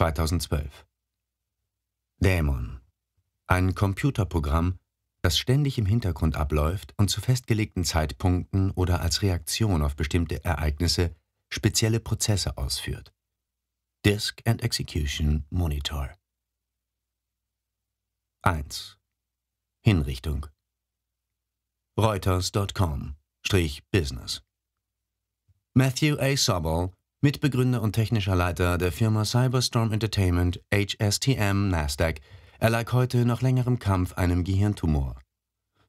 2012. Dämon. Ein Computerprogramm, das ständig im Hintergrund abläuft und zu festgelegten Zeitpunkten oder als Reaktion auf bestimmte Ereignisse spezielle Prozesse ausführt. Disk and Execution Monitor 1. Hinrichtung Reuters.com-Business Matthew A. Sobol Mitbegründer und technischer Leiter der Firma Cyberstorm Entertainment HSTM Nasdaq, erlag heute nach längerem Kampf einem Gehirntumor.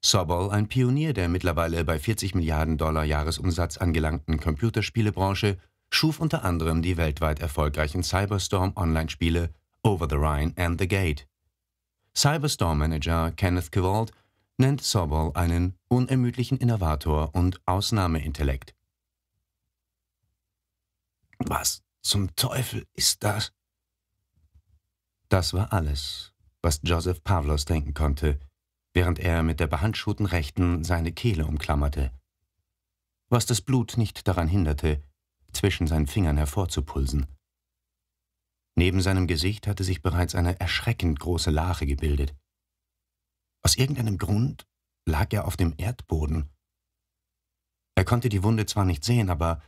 Sobol, ein Pionier der mittlerweile bei 40 Milliarden Dollar Jahresumsatz angelangten Computerspielebranche, schuf unter anderem die weltweit erfolgreichen Cyberstorm-Online-Spiele Over the Rhine and the Gate. Cyberstorm-Manager Kenneth Kewald nennt Sobol einen unermüdlichen Innovator und Ausnahmeintellekt. Was zum Teufel ist das? Das war alles, was Joseph Pavlos denken konnte, während er mit der behandschuhten Rechten seine Kehle umklammerte. Was das Blut nicht daran hinderte, zwischen seinen Fingern hervorzupulsen. Neben seinem Gesicht hatte sich bereits eine erschreckend große Lache gebildet. Aus irgendeinem Grund lag er auf dem Erdboden. Er konnte die Wunde zwar nicht sehen, aber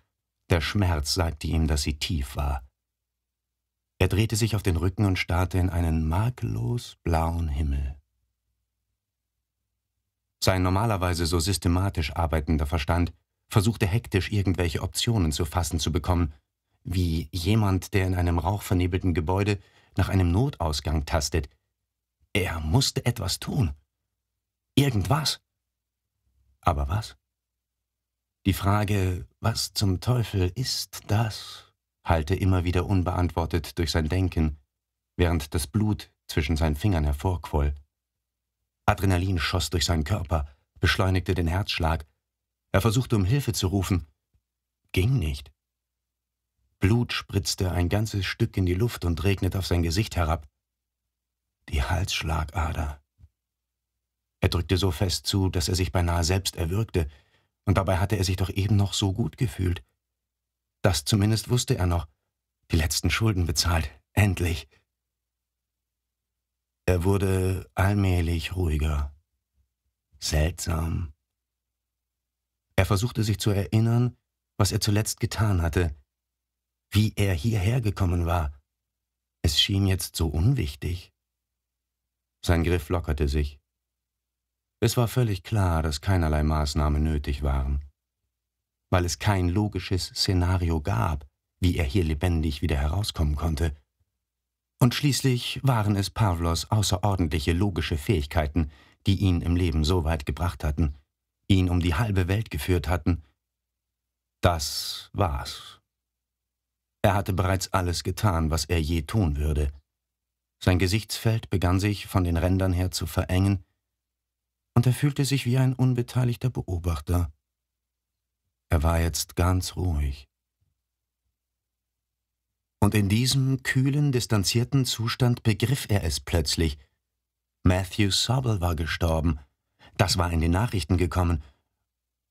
der Schmerz sagte ihm, dass sie tief war. Er drehte sich auf den Rücken und starrte in einen makellos blauen Himmel. Sein normalerweise so systematisch arbeitender Verstand versuchte hektisch irgendwelche Optionen zu fassen zu bekommen, wie jemand, der in einem rauchvernebelten Gebäude nach einem Notausgang tastet. Er musste etwas tun. Irgendwas. Aber was? Die Frage, was zum Teufel ist das, hallte immer wieder unbeantwortet durch sein Denken, während das Blut zwischen seinen Fingern hervorquoll. Adrenalin schoss durch seinen Körper, beschleunigte den Herzschlag. Er versuchte, um Hilfe zu rufen. Ging nicht. Blut spritzte ein ganzes Stück in die Luft und regnete auf sein Gesicht herab. Die Halsschlagader. Er drückte so fest zu, dass er sich beinahe selbst erwürgte, und dabei hatte er sich doch eben noch so gut gefühlt. Das zumindest wusste er noch. Die letzten Schulden bezahlt. Endlich. Er wurde allmählich ruhiger. Seltsam. Er versuchte sich zu erinnern, was er zuletzt getan hatte, wie er hierher gekommen war. Es schien jetzt so unwichtig. Sein Griff lockerte sich. Es war völlig klar, dass keinerlei Maßnahmen nötig waren, weil es kein logisches Szenario gab, wie er hier lebendig wieder herauskommen konnte. Und schließlich waren es Pavlos außerordentliche logische Fähigkeiten, die ihn im Leben so weit gebracht hatten, ihn um die halbe Welt geführt hatten. Das war's. Er hatte bereits alles getan, was er je tun würde. Sein Gesichtsfeld begann sich von den Rändern her zu verengen, und er fühlte sich wie ein unbeteiligter Beobachter. Er war jetzt ganz ruhig. Und in diesem kühlen, distanzierten Zustand begriff er es plötzlich. Matthew Sobel war gestorben, das war in den Nachrichten gekommen,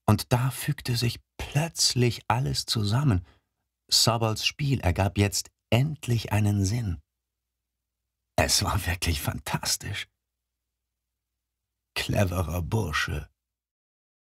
und da fügte sich plötzlich alles zusammen. Sobels Spiel ergab jetzt endlich einen Sinn. Es war wirklich fantastisch cleverer Bursche.